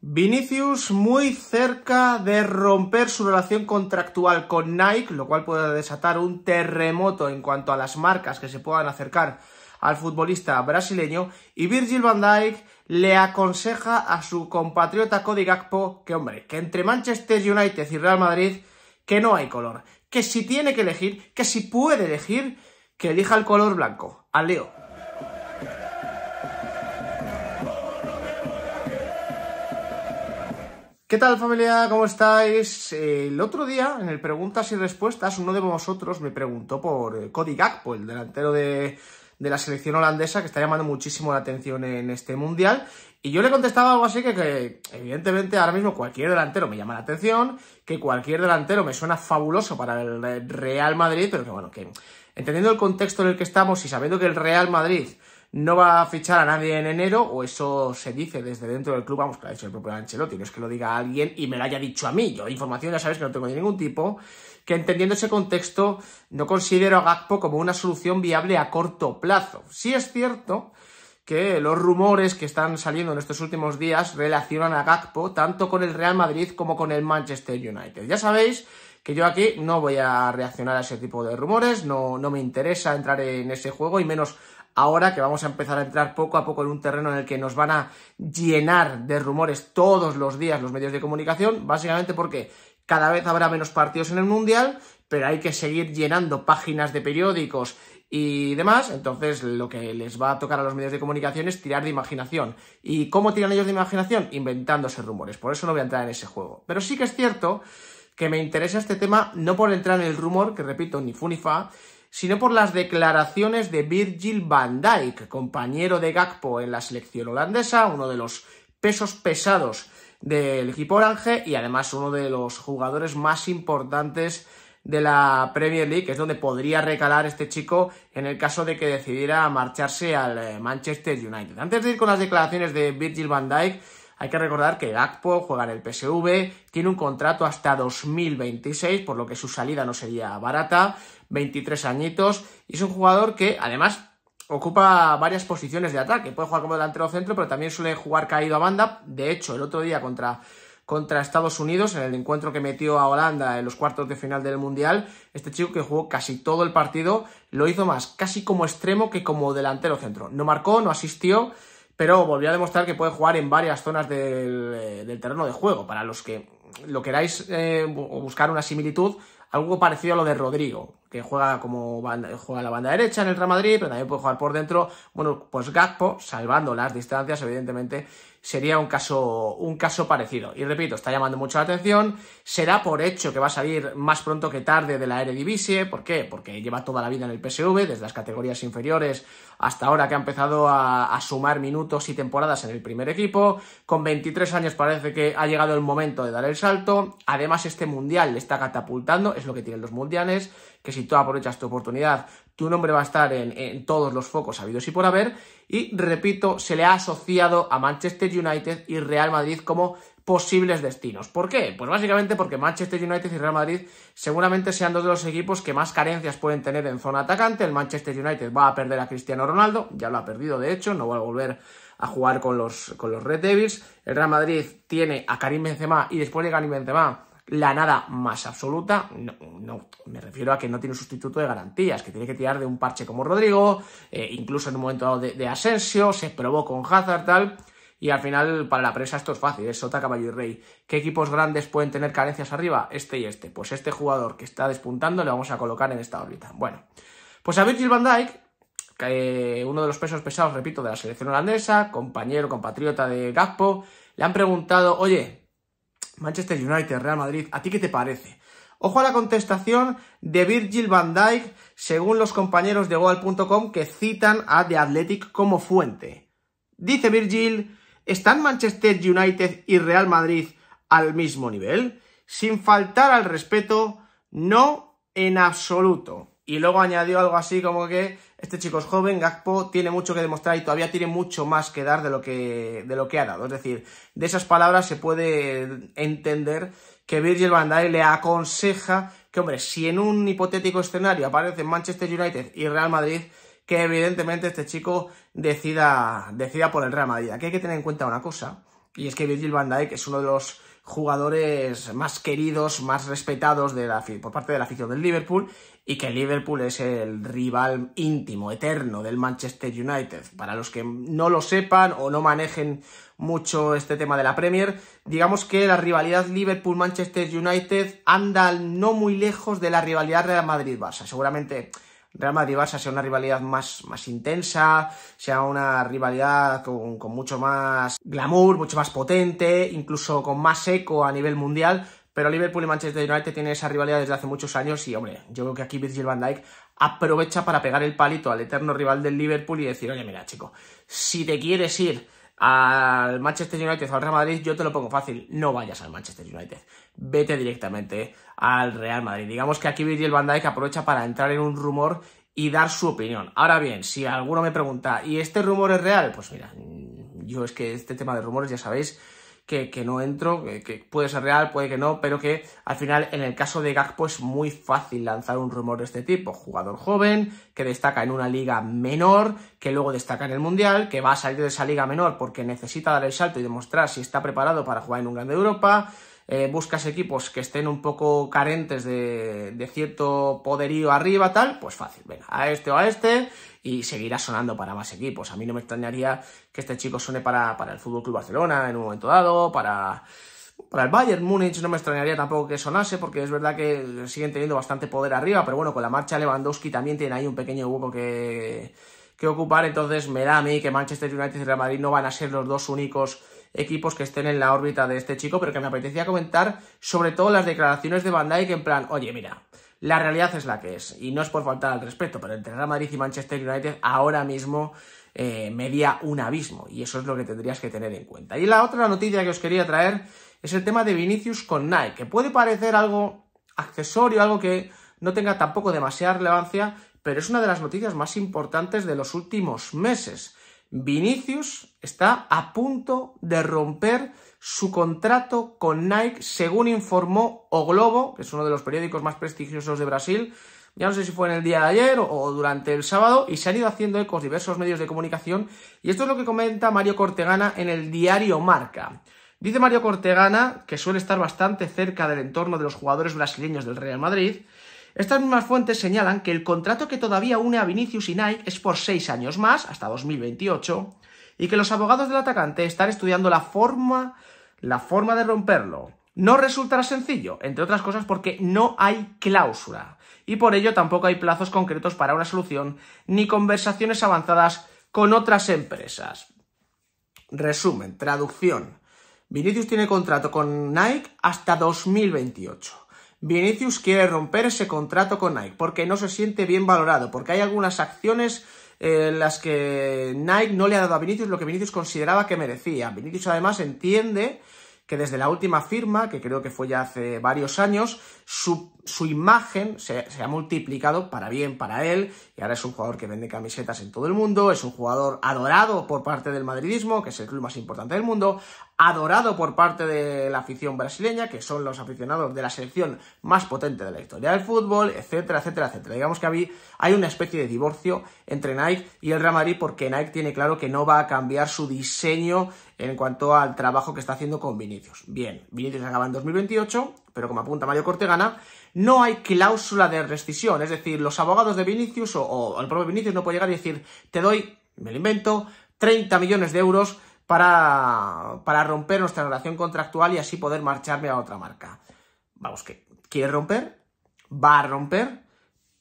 Vinicius muy cerca de romper su relación contractual con Nike, lo cual puede desatar un terremoto en cuanto a las marcas que se puedan acercar al futbolista brasileño y Virgil van Dijk le aconseja a su compatriota Cody Gakpo que hombre, que entre Manchester United y Real Madrid que no hay color, que si tiene que elegir, que si puede elegir, que elija el color blanco. Al Leo. ¿Qué tal familia? ¿Cómo estáis? El otro día, en el Preguntas y Respuestas, uno de vosotros me preguntó por eh, Cody Gakpo, el delantero de, la selección holandesa, que está llamando muchísimo la atención en este Mundial. Y yo le contestaba algo así que, que, evidentemente, ahora mismo cualquier delantero me llama la atención, que cualquier delantero me suena fabuloso para el Real Madrid, pero que bueno, que entendiendo el contexto en el que estamos y sabiendo que el Real Madrid no va a fichar a nadie en enero, o eso se dice desde dentro del club, vamos, que lo ha dicho el propio Ancelotti, no es que lo diga alguien y me lo haya dicho a mí, yo información ya sabes que no tengo de ningún tipo, que entendiendo ese contexto no considero a Gakpo como una solución viable a corto plazo. Sí es cierto que los rumores que están saliendo en estos últimos días relacionan a Gakpo tanto con el Real Madrid como con el Manchester United. Ya sabéis que yo aquí no voy a reaccionar a ese tipo de rumores, no, no me interesa entrar en ese juego y menos ahora que vamos a empezar a entrar poco a poco en un terreno en el que nos van a llenar de rumores todos los días los medios de comunicación, básicamente porque cada vez habrá menos partidos en el Mundial, pero hay que seguir llenando páginas de periódicos y demás, entonces lo que les va a tocar a los medios de comunicación es tirar de imaginación. ¿Y cómo tiran ellos de imaginación? Inventándose rumores, por eso no voy a entrar en ese juego. Pero sí que es cierto que me interesa este tema no por entrar en el rumor, que repito, ni funifa ni sino por las declaraciones de Virgil van Dijk, compañero de Gakpo en la selección holandesa, uno de los pesos pesados del equipo orange y además uno de los jugadores más importantes de la Premier League, es donde podría recalar este chico en el caso de que decidiera marcharse al eh, Manchester United. Antes de ir con las declaraciones de Virgil van Dijk, hay que recordar que Gakpo juega en el PSV, tiene un contrato hasta 2026, por lo que su salida no sería barata, 23 añitos, y es un jugador que además ocupa varias posiciones de ataque. Puede jugar como delantero centro, pero también suele jugar caído a banda. De hecho, el otro día contra, contra Estados Unidos, en el encuentro que metió a Holanda en los cuartos de final del Mundial, este chico que jugó casi todo el partido, lo hizo más casi como extremo que como delantero centro. No marcó, no asistió, pero volvió a demostrar que puede jugar en varias zonas del, eh, terreno de juego. Para los que lo queráis eh, buscar una similitud, algo parecido a lo de Rodrigo que juega como banda, juega la banda derecha en el Real Madrid, pero también puede jugar por dentro. Bueno, pues Gakpo, salvando las distancias, evidentemente, sería un caso, parecido. Y repito, está llamando mucho la atención, será por hecho que va a salir más pronto que tarde de la Eredivisie, ¿por qué? Porque lleva toda la vida en el PSV, desde las categorías inferiores hasta ahora que ha empezado a, a sumar minutos y temporadas en el primer equipo, con 23 años parece que ha llegado el momento de dar el salto, además este Mundial le está catapultando, es lo que tienen los Mundiales, que si tú aprovechas tu oportunidad tu nombre va a estar en, todos los focos habidos y por haber. Y repito, se le ha asociado a Manchester United y Real Madrid como posibles destinos. ¿Por qué? Pues básicamente porque Manchester United y Real Madrid seguramente sean dos de los equipos que más carencias pueden tener en zona atacante. El Manchester United va a perder a Cristiano Ronaldo, ya lo ha perdido de hecho, no va a volver a jugar con los, con los Red Devils. El Real Madrid tiene a Karim Benzema y después de Karim Benzema la nada más absoluta, no, me refiero a que no tiene un sustituto de garantías, que tiene que tirar de un parche como Rodrigo, eh, incluso en un momento dado de, de, Asensio, se probó con Hazard, tal, y al final para la presa esto es fácil, es Sota, Caballo y Rey. ¿Qué equipos grandes pueden tener carencias arriba? Este y este. Pues este jugador que está despuntando le vamos a colocar en esta órbita. Bueno, pues a Virgil van Dijk, que, eh, uno de los pesos pesados, repito, de la selección holandesa, compañero, compatriota de Gazpo, le han preguntado, oye, Manchester United, Real Madrid, ¿a ti qué te parece? Ojo a la contestación de Virgil van Dijk, según los compañeros de Goal.com que citan a The Athletic como fuente. Dice Virgil, ¿están Manchester United y Real Madrid al mismo nivel? Sin faltar al respeto, no en absoluto. Y luego añadió algo así como que este chico es joven, Gakpo tiene mucho que demostrar y todavía tiene mucho más que dar de lo que, lo que ha dado. Es decir, de esas palabras se puede entender que Virgil van Dijk le aconseja que, hombre, si en un hipotético escenario aparecen Manchester United y Real Madrid, que evidentemente este chico decida, decida por el Real Madrid. Aquí hay que tener en cuenta una cosa, y es que Virgil van Dijk es uno de los jugadores más queridos, más respetados por parte de la afición del Liverpool y que Liverpool es el rival íntimo, eterno del Manchester United. Para los que no lo sepan o no manejen mucho este tema de la Premier, digamos que la rivalidad Liverpool-Manchester United anda no muy lejos de la rivalidad Real Madrid-Barça. Seguramente Real Madrid-Barça sea una rivalidad más, intensa, sea una rivalidad con, con, mucho más glamour, mucho más potente, incluso con más eco a nivel mundial. Pero Liverpool y Manchester United tienen esa rivalidad desde hace muchos años y, hombre, yo creo que aquí Virgil van Dijk aprovecha para pegar el palito al eterno rival del Liverpool y decir, oye, mira, chico, si te quieres ir al Manchester United o al Real Madrid, yo te lo pongo fácil, no vayas al Manchester United vete directamente eh, al Real Madrid. Digamos que aquí Virgil van Dijk aprovecha para entrar en un rumor y dar su opinión. Ahora bien, si alguno me pregunta, ¿y este rumor es real? Pues mira, mm, yo es que este tema de rumores ya sabéis que, no entro, que, puede ser real, puede que no, pero que al final en el caso de Gakpo es muy fácil lanzar un rumor de este tipo. Jugador joven, que destaca en una liga menor, que luego destaca en el Mundial, que va a salir de esa liga menor porque necesita dar el salto y demostrar si está preparado para jugar en un Gran de Europa, eh, buscas equipos que estén un poco carentes de, cierto poderío arriba, tal, pues fácil, venga, a este o a este, y seguirá sonando para más equipos. A mí no me extrañaría que este chico suene para, el Fútbol Club Barcelona en un momento dado, para. Para el Bayern Múnich no me extrañaría tampoco que sonase, porque es verdad que siguen teniendo bastante poder arriba, pero bueno, con la marcha Lewandowski también tiene ahí un pequeño hueco que, que ocupar, entonces me da a mí que Manchester United y Real Madrid no van a ser los dos únicos equipos que estén en la órbita de este chico, pero que me apetecía comentar sobre todo las declaraciones de Van Dijk en plan, oye, mira, la realidad es la que es, y no es por faltar al respeto, pero entre Real Madrid y Manchester United ahora mismo eh, media un abismo, y eso es lo que tendrías que tener en cuenta. Y la otra noticia que os quería traer es el tema de Vinicius con Nike, que puede parecer algo accesorio, algo que no tenga tampoco demasiada relevancia, pero es una de las noticias más importantes de los últimos meses. Vinicius está a punto de romper su contrato con Nike, según informó O Globo, que es uno de los periódicos más prestigiosos de Brasil. Ya no sé si fue en el día de ayer o durante el sábado, y se han ido haciendo ecos diversos medios de comunicación. Y esto es lo que comenta Mario Cortegana en el diario Marca. Dice Mario Cortegana, que suele estar bastante cerca del entorno de los jugadores brasileños del Real Madrid, estas mismas fuentes señalan que el contrato que todavía une a Vinicius y Nike es por seis años más, hasta 2028, y que los abogados del atacante están estudiando la forma, de romperlo. No resultará sencillo, entre otras cosas porque no hay cláusula, y por ello tampoco hay plazos concretos para una solución ni conversaciones avanzadas con otras empresas. Resumen, traducción. Vinicius tiene contrato con Nike hasta 2028. Vinicius quiere romper ese contrato con Nike porque no se siente bien valorado, porque hay algunas acciones en eh, las que Nike no le ha dado a Vinicius lo que Vinicius consideraba que merecía. Vinicius además entiende que desde la última firma, que creo que fue ya hace varios años, su, imagen se, se, ha multiplicado para bien para él, y ahora es un jugador que vende camisetas en todo el mundo, es un jugador adorado por parte del madridismo, que es el club más importante del mundo, adorado por parte de la afición brasileña, que son los aficionados de la selección más potente de la historia del fútbol, etcétera, etcétera, etcétera. Digamos que hay una especie de divorcio entre Nike y el Real porque Nike tiene claro que no va a cambiar su diseño en cuanto al trabajo que está haciendo con Vinicius. Bien, Vinicius acaba en 2028, pero como apunta Mario Cortegana, no hay cláusula de rescisión, es decir, los abogados de Vinicius o, el propio Vinicius no puede llegar y decir, te doy, me lo invento, 30 millones de euros para, para romper nuestra relación contractual y así poder marcharme a otra marca. Vamos, que quiere romper, va a romper,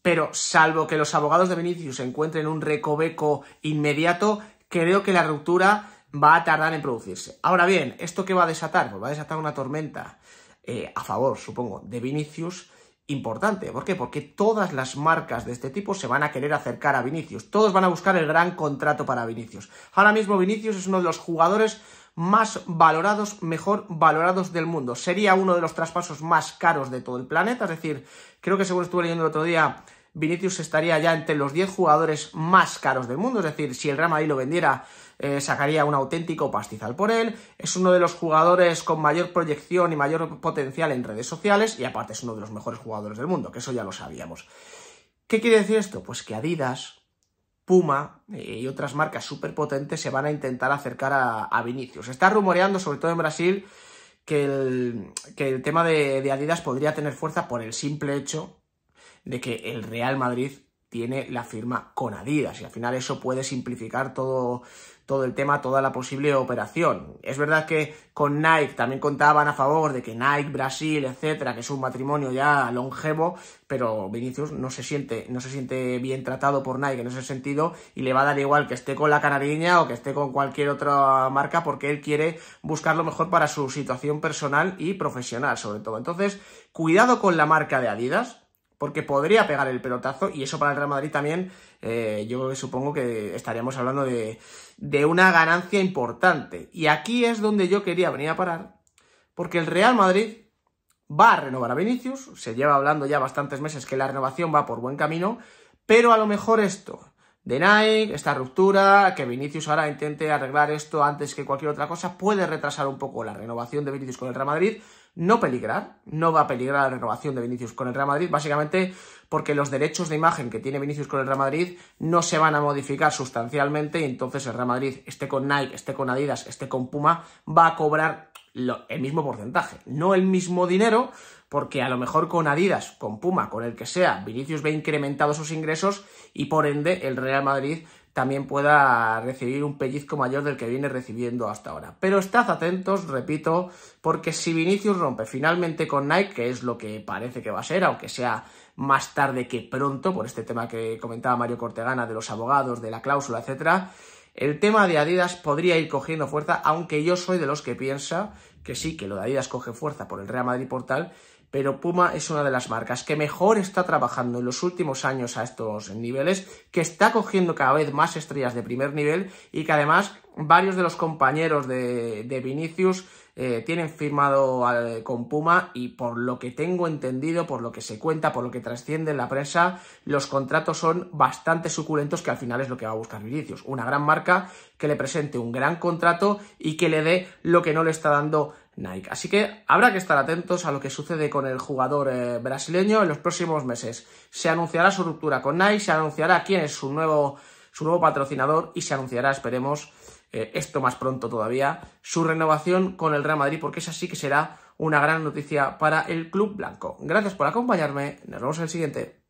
pero salvo que los abogados de Vinicius encuentren un recoveco inmediato, creo que la ruptura va a tardar en producirse. Ahora bien, ¿esto qué va a desatar? Pues va a desatar una tormenta eh, a favor, supongo, de Vinicius importante. ¿Por qué? Porque todas las marcas de este tipo se van a querer acercar a Vinicius. Todos van a buscar el gran contrato para Vinicius. Ahora mismo Vinicius es uno de los jugadores más valorados, mejor valorados del mundo. Sería uno de los traspasos más caros de todo el planeta. Es decir, creo que según estuve leyendo el otro día, Vinicius estaría ya entre los 10 jugadores más caros del mundo, es decir, si el Real Madrid lo vendiera eh, sacaría un auténtico pastizal por él, es uno de los jugadores con mayor proyección y mayor potencial en redes sociales y aparte es uno de los mejores jugadores del mundo, que eso ya lo sabíamos. ¿Qué quiere decir esto? Pues que Adidas, Puma eh, y otras marcas súper potentes se van a intentar acercar a, Vinicius. Está rumoreando, sobre todo en Brasil, que el, tema de Adidas podría tener fuerza por el simple hecho de que el Real Madrid tiene la firma con Adidas y al final eso puede simplificar todo, el tema, toda la posible operación. Es verdad que con Nike también contaban a favor de que Nike, Brasil, etcétera, que es un matrimonio ya longevo, pero Vinicius no se siente, no se siente bien tratado por Nike en ese sentido y le va a dar igual que esté con la canariña o que esté con cualquier otra marca porque él quiere buscar lo mejor para su situación personal y profesional sobre todo. Entonces, cuidado con la marca de Adidas, porque podría pegar el pelotazo y eso para el Real Madrid también, eh, yo supongo que estaríamos hablando de, de una ganancia importante. Y aquí es donde yo quería venir a parar, porque el Real Madrid va a renovar a Vinicius, se lleva hablando ya bastantes meses que la renovación va por buen camino, pero a lo mejor esto de Nike, esta ruptura, que Vinicius ahora intente arreglar esto antes que cualquier otra cosa, puede retrasar un poco la renovación de Vinicius con el Real Madrid, no peligrar, no va a peligrar la renovación de Vinicius con el Real Madrid, básicamente porque los derechos de imagen que tiene Vinicius con el Real Madrid no se van a modificar sustancialmente y entonces el Real Madrid, esté con Nike, esté con Adidas, esté con Puma, va a cobrar el mismo porcentaje, no el mismo dinero, porque a lo mejor con Adidas, con Puma, con el que sea, Vinicius ve incrementados sus ingresos y por ende el Real Madrid también pueda recibir un pellizco mayor del que viene recibiendo hasta ahora. Pero estad atentos, repito, porque si Vinicius rompe finalmente con Nike, que es lo que parece que va a ser, aunque sea más tarde que pronto, por este tema que comentaba Mario Cortegana de los abogados, de la cláusula, etcétera, el tema de Adidas podría ir cogiendo fuerza, aunque yo soy de los que piensa que sí, que lo de Adidas coge fuerza por el Real Madrid Portal, pero Puma es una de las marcas que mejor está trabajando en los últimos años a estos niveles, que está cogiendo cada vez más estrellas de primer nivel y que además varios de los compañeros de, Vinicius eh, tienen firmado con Puma y por lo que tengo entendido, por lo que se cuenta, por lo que trasciende en la prensa, los contratos son bastante suculentos que al final es lo que va a buscar Vinicius. Una gran marca que le presente un gran contrato y que le dé lo que no le está dando Nike. Así que habrá que estar atentos a lo que sucede con el jugador eh, brasileño en los próximos meses. Se anunciará su ruptura con Nike, se anunciará quién es su nuevo, patrocinador y se anunciará, esperemos, eh, esto más pronto todavía, su renovación con el Real Madrid, porque esa sí que será una gran noticia para el Club Blanco. Gracias por acompañarme, nos vemos en el siguiente.